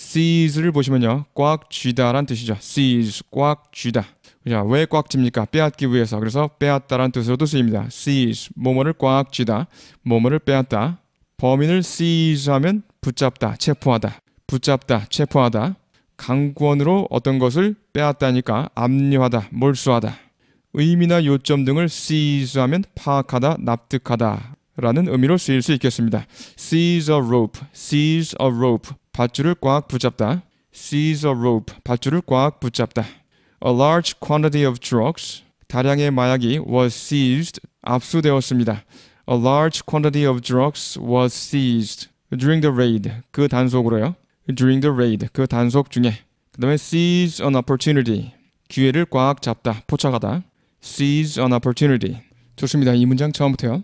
seize를 보시면요. 꽉 쥐다란 뜻이죠. seize, 꽉 쥐다. 왜꽉 집니까? 빼앗기 위해서. 그래서 빼앗다란 뜻으로도 쓰입니다. seize, 뭐뭐를 꽉 쥐다. 모모를 빼앗다. 범인을 seize 하면 붙잡다, 체포하다. 붙잡다, 체포하다. 강권으로 어떤 것을 빼앗다니까 압류하다, 몰수하다. 의미나 요점 등을 seize 하면 파악하다, 납득하다. 라는 의미로 쓰일 수 있겠습니다. seize a rope, seize a rope, 밧줄을 꽉 붙잡다. seize a rope, 밧줄을 꽉 붙잡다. A large quantity of drugs, 다량의 마약이 was seized, 압수되었습니다. A large quantity of drugs was seized during the raid, 그 단속으로요. during the raid, 그 단속 중에. 그 다음에 seize an opportunity, 기회를 꽉 잡다, 포착하다. seize an opportunity. 좋습니다. 이 문장 처음부터요.